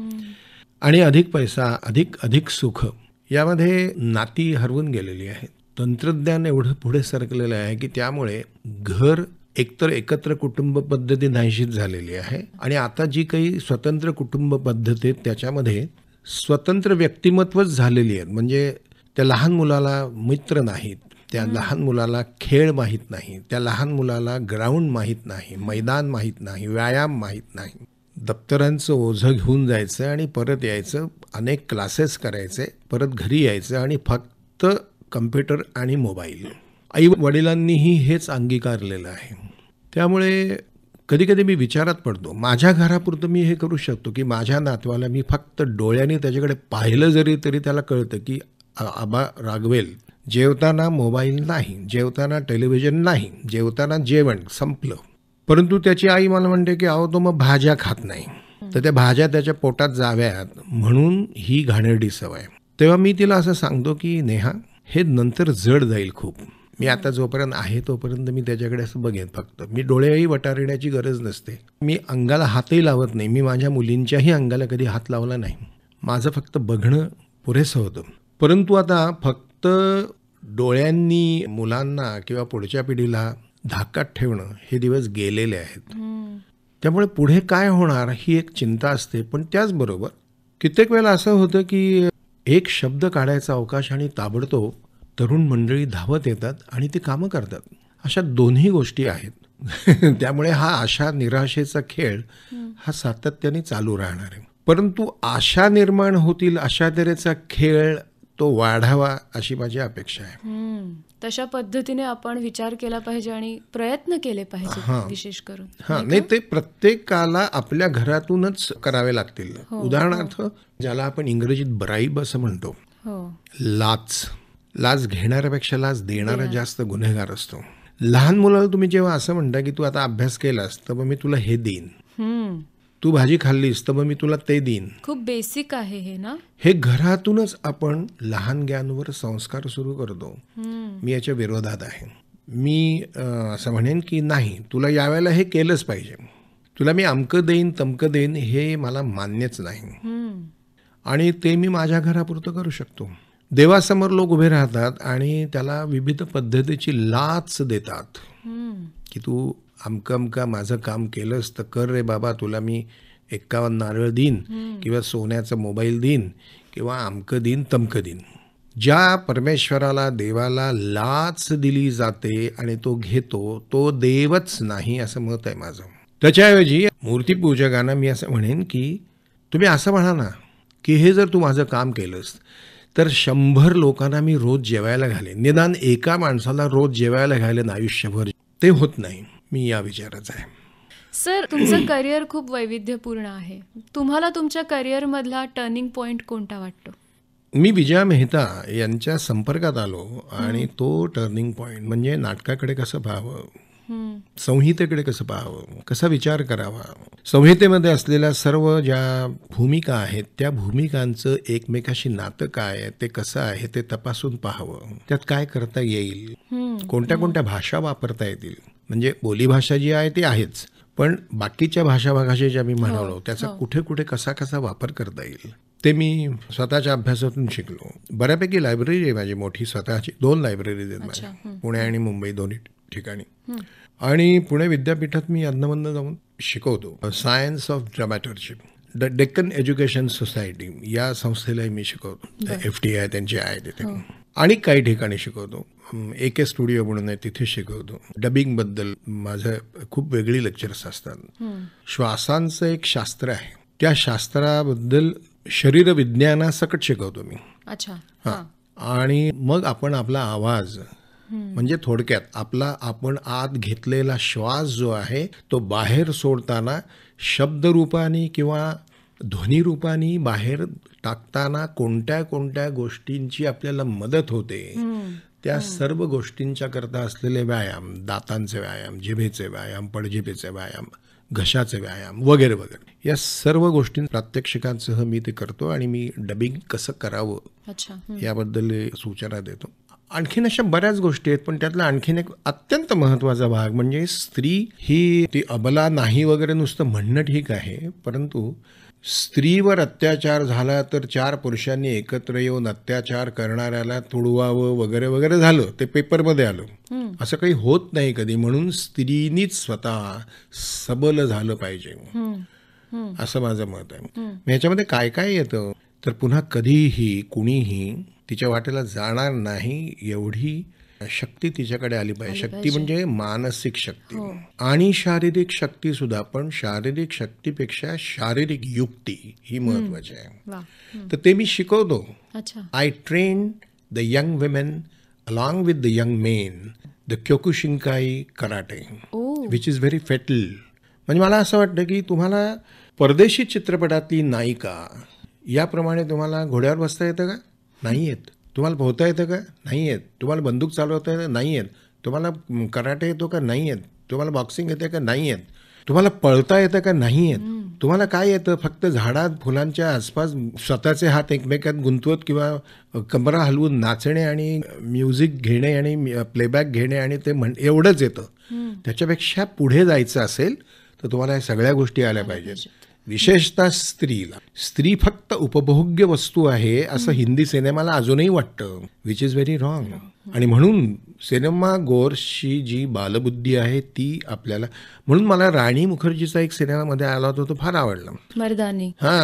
आणि अधिक पैसा अधिक अधिक सुख यामध्ये नाती हरवून गेलेली आहेत तंत्रज्ञान एवढं पुढे सरकलेलं आहे की त्यामुळे घर एकतर एकत्र कुटुंब पद्धती नाहीशीच झालेली आहे आणि आता जी काही स्वतंत्र कुटुंब पद्धती त्याच्यामध्ये स्वतंत्र व्यक्तिमत्वच झालेली आहेत म्हणजे त्या लहान मुलाला मित्र नाहीत त्या लहान मुलाला खेळ माहीत नाही त्या लहान मुलाला ग्राउंड माहीत नाही मैदान माहीत नाही व्यायाम माहीत नाही दप्तरांचं ओझं घेऊन जायचं आणि परत यायचं अनेक क्लासेस करायचे परत घरी यायचं आणि फक्त कम्प्युटर आणि मोबाईल आई वडिलांनीही हेच अंगीकारलेलं आहे त्यामुळे कधीकधी मी विचारात पडतो माझ्या घरापुरतं मी हे करू शकतो की माझ्या नातवाला मी फक्त डोळ्याने त्याच्याकडे पाहिलं जरी तरी त्याला कळतं की आबा रागवेल जेवताना मोबाईल नाही जेवताना टेलिव्हिजन नाही जेवताना जेवण संपलं परंतु त्याची आई मला म्हणते की अहो तो मग भाज्या खात नाही तर त्या भाज्या त्याच्या पोटात जाव्यात म्हणून ही घाणेरडी सवय तेव्हा मी तिला असं सांगतो की नेहा हे नंतर जड जाईल खूप मी आता जोपर्यंत आहे तोपर्यंत मी त्याच्याकडे असं बघेन फक्त मी डोळेही वटारण्याची गरज नसते मी अंगाला हातही लावत नाही मी माझ्या मुलींच्याही अंगाला कधी हात लावला नाही माझं फक्त बघणं पुरेसं होतं परंतु आता फक्त डोळ्यांनी मुलांना किंवा पुढच्या पिढीला धाकात ठेवणं हे दिवस गेलेले आहेत त्यामुळे पुढे काय होणार ही एक चिंता असते पण त्याचबरोबर कित्येक वेळेला असं होतं की एक शब्द काढायचा अवकाश आणि ताबडतोब तरुण मंडळी धावत येतात आणि ती कामं करतात अशा दोन्ही गोष्टी आहेत त्यामुळे हा आशा निराशेचा खेळ हा सातत्याने चालू राहणार आहे परंतु आशा निर्माण होतील अशा तऱ्हेचा खेळ तो वाढावा अशी माझी अपेक्षा आहे तशा पद्धतीने आपण विचार केला पाहिजे आणि प्रयत्न केले पाहिजे विशेष करून हा नाही ते प्रत्येकाला आपल्या घरातूनच करावे लागतील हो, हो. उदाहरणार्थ ज्याला आपण इंग्रजीत बराईब असं म्हणतो हो. लाच लाच घेणाऱ्यापेक्षा लाच देणारा जास्त गुन्हेगार असतो लहान मुलाला तुम्ही जेव्हा असं म्हणता की तू आता अभ्यास केलास तर मग मी तुला हे देईन तू भाजी खाल्लीस तर मग मी तुला ते देईन खूप बेसिक आहे हे ना हे घरातूनच आपण लहान ग्यांवर संस्कार सुरू करतो मी याच्या विरोधात आहे मी असं म्हणेन की नाही तुला यावेळेला हे केलंच पाहिजे तुला मी अमकं देईन तमक देईन हे मला मान्यच नाही आणि ते मी माझ्या घरापुरतं करू शकतो देवासमोर लोक उभे राहतात आणि त्याला विविध पद्धतीची लाच देतात की तू अमकं अमका माझं काम केलंस तर कर रे बाबा तुला मी एक्कावन्न नारळ देईन किंवा सोन्याचा मोबाईल देईन किंवा अमकं देईन तमकं देईन ज्या परमेश्वराला देवाला लाच दिली जाते आणि तो घेतो तो देवच नाही असं मत आहे माझं त्याच्याऐवजी मूर्तीपूजकांना मी असं म्हणेन की तुम्ही असं म्हणा ना की हे जर तू माझं काम केलंस तर शंभर लोकांना मी रोज जेवायला घालेन निदान एका माणसाला रोज जेवायला घालेन आयुष्यभर ते होत नाही मी या विचारच आहे सर तुमचं करिअर खूप वैविध्यपूर्ण आहे तुम्हाला तुमच्या करिअरमधला टर्निंग पॉईंट कोणता वाटतो मी विजया मेहता यांच्या संपर्कात आलो आणि तो टर्निंग पॉईंट म्हणजे नाटकाकडे कसं पाहावं संहितेकडे कसं पाहावं कसा विचार करावा संहितेमध्ये असलेल्या सर्व ज्या भूमिका आहेत त्या भूमिकांचं एकमेकाशी नातं काय आहे ते कसं आहे ते तपासून पाहावं त्यात काय करता येईल कोणत्या कोणत्या भाषा वापरता येतील म्हणजे बोलीभाषा जी आहे ती आहेच पण बाकीच्या भाषा भागाशी जे मी हो, म्हणालो त्याचा हो. कुठे कुठे कसा कसा वापर करता येईल ते मी स्वतःच्या अभ्यासातून शिकलो बऱ्यापैकी लायब्ररी आहे माझी मोठी स्वतःची दोन लायब्ररीज आहेत माझ्या पुणे आणि मुंबई दोन्ही ठिकाणी आणि पुणे विद्यापीठात मी अधनमधनं जाऊन शिकवतो science of dramatership the Deccan education society या संस्थेलाही मी शिकवतो एफ टी आय त्यांची आहे तिथे हो. आणि काही ठिकाणी शिकवतो ए के स्टुडिओ म्हणून आहे तिथे शिकवतो बद्दल माझं खूप वेगळी लेक्चर्स असतात श्वासांचं एक शास्त्र आहे त्या शास्त्राबद्दल शरीरविज्ञानासकट शिकवतो मी अच्छा आणि मग आपण आपला आवाज म्हणजे थोडक्यात आपला आपण आत घेतलेला श्वास जो आहे तो बाहेर सोडताना रूपाने किंवा रूपाने बाहेर टाकताना कोणत्या कोणत्या गोष्टींची आपल्याला मदत होते त्या सर्व गोष्टींच्या करता असलेले व्यायाम दातांचे व्यायाम जिभेचे व्यायाम पडजिभेचे व्यायाम घशाचे व्यायाम वगैरे वगैरे या सर्व गोष्टी प्रात्यक्षिकांसह मी ते करतो आणि मी डबिंग कसं करावं याबद्दल सूचना देतो आणखीन अशा बऱ्याच गोष्टी आहेत पण त्यातला आणखीन एक अत्यंत महत्वाचा भाग म्हणजे स्त्री ही ती अबला नाही वगैरे नुसतं म्हणणं ठीक आहे परंतु स्त्रीवर अत्याचार झाला तर चार पुरुषांनी एकत्र येऊन अत्याचार करणाऱ्याला तुडवावं वगैरे वगैरे झालं ते पेपरमध्ये आलं असं काही होत नाही कधी म्हणून स्त्रीनीच स्वतः सबल झालं पाहिजे असं माझं मत आहे ह्याच्यामध्ये काय काय येतं तर पुन्हा कधीही कुणीही तिच्या वाटेला जाणार नाही एवढी शक्ती तिच्याकडे आली पाहिजे शक्ती म्हणजे मानसिक शक्ती हो. आणि शारीरिक शक्ती सुद्धा पण शारीरिक शक्तीपेक्षा शारीरिक युक्ती ही महत्वाची आहे तर ते मी शिकवतो I train the young women along with the young men the Kyokushinkai karate which is very fatal म्हणजे मला असं वाटतं की तुम्हाला परदेशी चित्रपटातली नायिका याप्रमाणे तुम्हाला घोड्यावर बसता येतं का नाही येत तुम्हाला पोहता येतं का नाही आहेत तुम्हाला बंदूक चालवता येतं नाही आहेत तुम्हाला कराटे येतो का नाही आहेत तुम्हाला बॉक्सिंग येते का नाही आहेत तुम्हाला पळता येतं का नाही आहेत तुम्हाला काय येतं फक्त झाडात फुलांच्या आसपास स्वतःचे हात एकमेकात गुंतवत किंवा कमरा हलवून नाचणे आणि म्युझिक घेणे आणि प्लेबॅक घेणे आणि ते म्हण एवढंच येतं त्याच्यापेक्षा पुढे जायचं असेल तर तुम्हाला या सगळ्या गोष्टी आल्या पाहिजेत विशेषतः स्त्रीला स्त्री फक्त उपभोग्य वस्तू आहे असं हिंदी सिनेमाला अजूनही वाटतं विच इज व्हेरी रॉंग आणि म्हणून सिनेमा गोर्सची जी बालबुद्धी आहे ती आपल्याला म्हणून मला राणी मुखर्जीचा एक सिनेमा मध्ये आला होता तो फार आवडला मर्दानी हा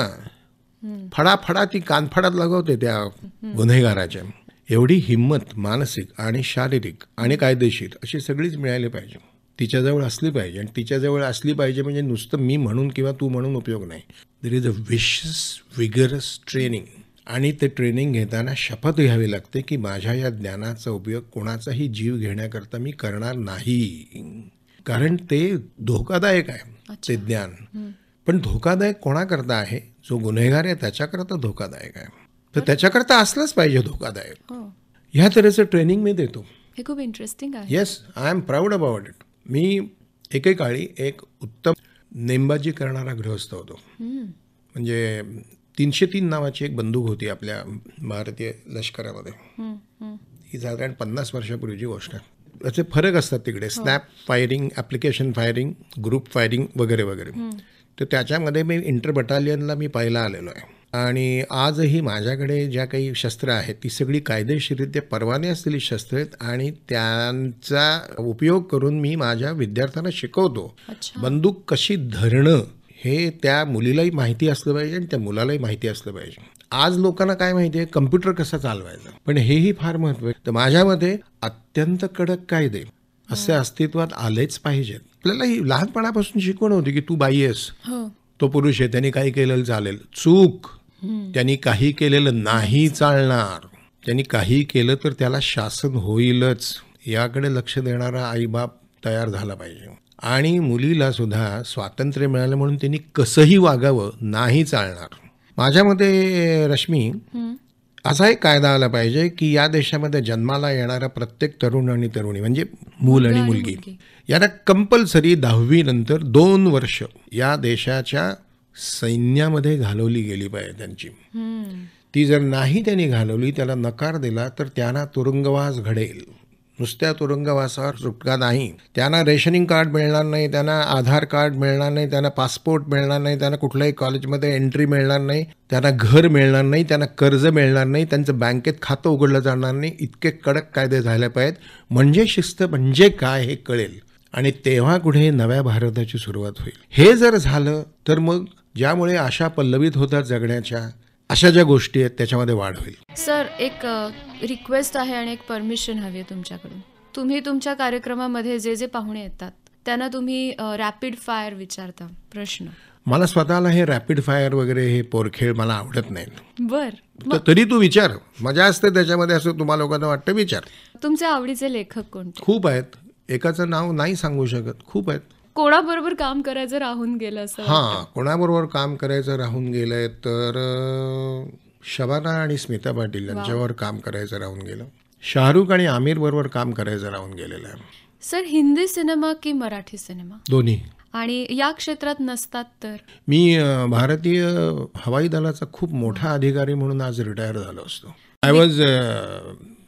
फडाफडा ती कानफडात लगावते त्या गुन्हेगाराच्या एवढी हिंमत मानसिक आणि शारीरिक आणि कायदेशीर अशी सगळीच मिळाली पाहिजे तिच्याजवळ असली पाहिजे आणि तिच्याजवळ असली पाहिजे म्हणजे नुसतं मी म्हणून किंवा तू म्हणून उपयोग नाही there is a vicious vigorous training आणि ते ट्रेनिंग घेताना शपथ घ्यावी लागते की माझ्या या ज्ञानाचा उपयोग कोणाचाही जीव घेण्याकरता मी करणार नाही कारण ते धोकादायक आहे ते ज्ञान पण धोकादायक कोणाकरता आहे जो गुन्हेगार आहे त्याच्याकरता धोकादायक आहे तर त्याच्याकरता असलंच पाहिजे धोकादायक हो. ह्या तऱ्हेचं ट्रेनिंग मी देतो हे खूप इंटरेस्टिंग आहे yes I am proud about it मी एकेकाळी एक उत्तम नेमबाजी करणारा गृहस्थ होतो म्हणजे तीनशे तीन नावाची एक बंदूक होती आपल्या भारतीय लष्करामध्ये ही साधारण पन्नास वर्षापूर्वीची गोष्ट आहे त्याचे फरक असतात तिकडे हो. Snap firing application firing group firing वगैरे वगैरे तर त्याच्यामध्ये मी इंटर बटालियनला मी पाहायला आलेलो आहे आणि आजही माझ्याकडे ज्या काही शस्त्र आहेत ती सगळी कायदेशीररित्या परवाने असलेली शस्त्र आहेत आणि त्यांचा उपयोग करून मी माझ्या विद्यार्थ्यांना शिकवतो बंदूक कशी धरणं हे त्या मुलीलाही माहिती असलं पाहिजे आणि त्या मुलालाही माहिती असलं पाहिजे आज लोकांना काय माहिती आहे कम्प्युटर कसा चालवायचा पण हेही फार महत्व आहे तर माझ्यामध्ये अत्यंत कडक कायदे असे अस्तित्वात आलेच पाहिजेत आपल्याला ही लहानपणापासून शिकवण होती की तू बाई आहेस हो. तो पुरुष आहे त्यांनी काही केलेलं चालेल चूक त्यांनी काही केलेलं नाही चालणार त्यांनी काही केलं तर त्याला शासन होईलच याकडे लक्ष देणारा आईबाप तयार झाला पाहिजे आणि मुलीला सुद्धा स्वातंत्र्य मिळालं म्हणून त्यांनी कसंही वागावं नाही चालणार माझ्या मते रश्मी असा एक कायदा आला पाहिजे की या देशामध्ये जन्माला येणारा प्रत्येक तरुण आणि तरुणी म्हणजे मूल आणि मुलगी यांना कंपल्सरी दहावी नंतर दोन वर्ष या देशाच्या सैन्यामध्ये घालवली गेली पाहिजे त्यांची ती जर नाही त्यांनी घालवली त्याला नकार दिला तर त्यांना तुरुंगवास घडेल नुसत्या तुरुंगवासावर सुटका नाही त्यांना रेशनिंग कार्ड मिळणार नाही त्यांना आधार कार्ड मिळणार नाही त्यांना पासपोर्ट मिळणार नाही त्यांना कुठल्याही कॉलेजमध्ये एंट्री मिळणार नाही त्यांना घर मिळणार नाही त्यांना कर्ज मिळणार नाही त्यांचं बँकेत खातं उघडलं जाणार नाही इतके कडक कायदे झाले पाहिजेत म्हणजे शिस्त म्हणजे काय हे कळेल आणि तेव्हा कुठे नव्या भारताची सुरुवात होईल हे जर झालं तर मग ज्यामुळे आशा पल्लवित होतात जगण्याच्या अशा ज्या गोष्टी आहेत त्याच्यामध्ये वाढ होईल सर एक रिक्वेस्ट आहे आणि एक परमिशन हवी आहे तुमच्याकडून तुम्ही तुमच्या कार्यक्रमामध्ये जे जे पाहुणे येतात त्यांना तुम्ही रॅपिड फायर विचारता प्रश्न मला स्वतःला हे रॅपिड फायर वगैरे हे पोरखेळ मला आवडत नाहीत बर तरी तू विचार मजा असते त्याच्यामध्ये असं तुम्हाला लोकांना वाटतं विचार तुमचे आवडीचे लेखक कोण खूप आहेत एकाचं नाव नाही सांगू शकत खूप आहेत कोणाबरोबर काम करायचं राहून गेलं असं हां कोणाबरोबर काम करायचं राहून गेलंय तर शबाना आणि स्मिता पाटील यांच्यावर काम करायचं राहून गेलं शाहरुख आणि आमिर बरोबर काम करायचं राहून गेलेलं आहे सर हिंदी सिनेमा की मराठी सिनेमा दोन्ही आणि या क्षेत्रात नसतात तर मी भारतीय हवाई दलाचा खूप मोठा अधिकारी म्हणून आज रिटायर झालो असतो I was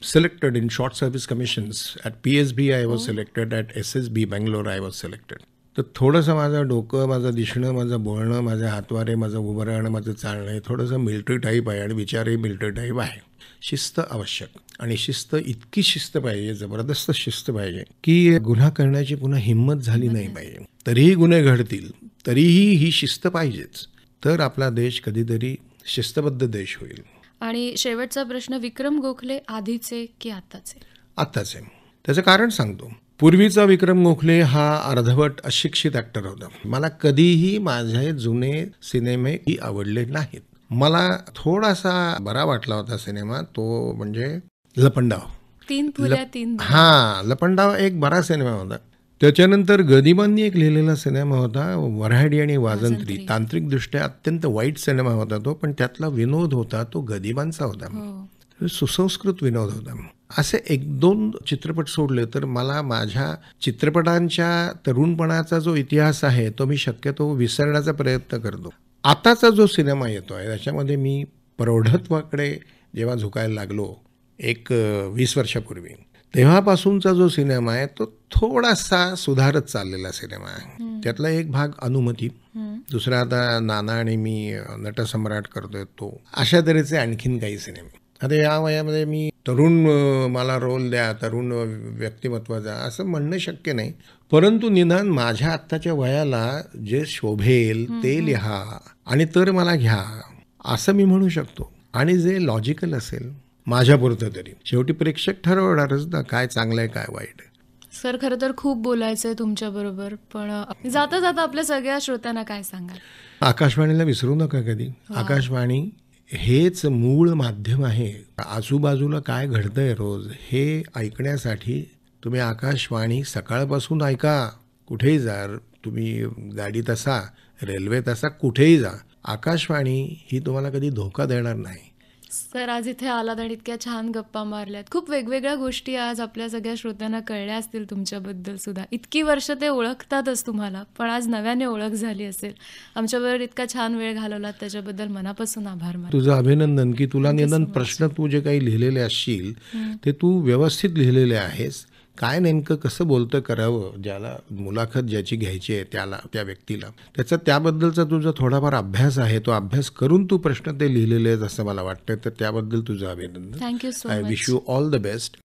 selected in short service commissions. At PSB, I was oh. selected. At SSB, Bangalore, I was selected. तर थोडंसं माझं डोकं माझं दिसणं माझं बोलणं माझ्या हातवारे माझं उभं राहणं माझं चालणं हे थोडंसं मिलिटरी टाईप आहे आणि विचारही मिलिटरी टाईप आहे शिस्त आवश्यक आणि शिस्त इतकी शिस्त पाहिजे जबरदस्त शिस्त पाहिजे की गुन्हा करण्याची पुन्हा हिंमत झाली नाही पाहिजे तरीही गुन्हे घडतील तरीही ही शिस्त पाहिजेच तर आपला देश कधीतरी शिस्तबद्ध देश होईल आणि शेवटचा प्रश्न विक्रम गोखले आधीचे की आत्ताचे आत्ताचे त्याचं कारण सांगतो पूर्वीचा विक्रम गोखले हा अर्धवट अशिक्षित ऍक्टर होता मला कधीही माझे जुने सिनेमे आवडले नाहीत मला थोडासा बरा वाटला होता सिनेमा तो म्हणजे लपंडाव तीन तीन हा लपंडाव एक बरा सिनेमा होता त्याच्यानंतर गदिमांनी एक लिहिलेला सिनेमा होता वऱ्हाडी आणि वाजंत्री तांत्रिकदृष्ट्या अत्यंत वाईट सिनेमा होता तो पण त्यातला विनोद होता तो गदिमांचा होता हो. सुसंस्कृत विनोद होता असे एक दोन चित्रपट सोडले तर मला माझ्या चित्रपटांच्या तरुणपणाचा जो इतिहास आहे तो मी शक्यतो विसरण्याचा प्रयत्न करतो आताचा जो सिनेमा येतो आहे त्याच्यामध्ये मी प्रौढत्वाकडे जेव्हा झुकायला लागलो एक वीस वर्षापूर्वी तेव्हापासूनचा जो सिनेमा आहे तो थोडासा सुधारत चाललेला सिनेमा आहे त्यातला एक भाग अनुमती दुसरा आता नाना आणि मी नटसम्राट करतोय तो अशा तऱ्हेचे आणखीन काही सिनेमे आता या वयामध्ये मी तरुण मला रोल द्या तरुण व्यक्तिमत्व द्या असं म्हणणं शक्य नाही परंतु निदान माझ्या आत्ताच्या वयाला जे शोभेल ते लिहा आणि तर मला घ्या असं मी म्हणू शकतो आणि जे लॉजिकल असेल माझ्यापुरतं तरी शेवटी प्रेक्षक ठरवणारच ना काय चांगलं आहे काय वाईट सर खरं तर खूप बोलायचं आहे तुमच्याबरोबर पण जाता जाता आपल्या सगळ्या श्रोत्यांना काय सांगाल आकाशवाणीला विसरू नका कधी हो. आकाशवाणी हेच मूळ माध्यम आहे आजूबाजूला काय घडतंय रोज हे ऐकण्यासाठी तुम्ही आकाशवाणी सकाळपासून ऐका कुठेही जा तुम्ही गाडीत असा रेल्वेत असा कुठेही जा आकाशवाणी ही तुम्हाला कधी धोका देणार नाही सर आज इथे आलात आणि इतक्या छान गप्पा मारल्यात खूप वेगवेगळ्या गोष्टी आज आपल्या सगळ्या श्रोत्यांना कळल्या असतील तुमच्याबद्दल सुद्धा इतकी वर्ष ते ओळखतातच तुम्हाला पण आज नव्याने ओळख झाली असेल आमच्याबरोबर इतका छान वेळ घालवला त्याच्याबद्दल मनापासून आभार मान तुझं अभिनंदन की तुला निदान प्रश्न तू जे काही लिहिलेले असशील ते तू व्यवस्थित लिहिलेले आहेस काय नेमकं कसं बोलतं करावं ज्याला मुलाखत ज्याची घ्यायची आहे त्याला त्या व्यक्तीला त्याचा त्याबद्दलचा तुझा थोडाफार अभ्यास आहे तो अभ्यास करून तू प्रश्न ते लिहिलेले आहेत असं मला वाटतं तर त्याबद्दल तुझं अभिनंदन I wish you all the best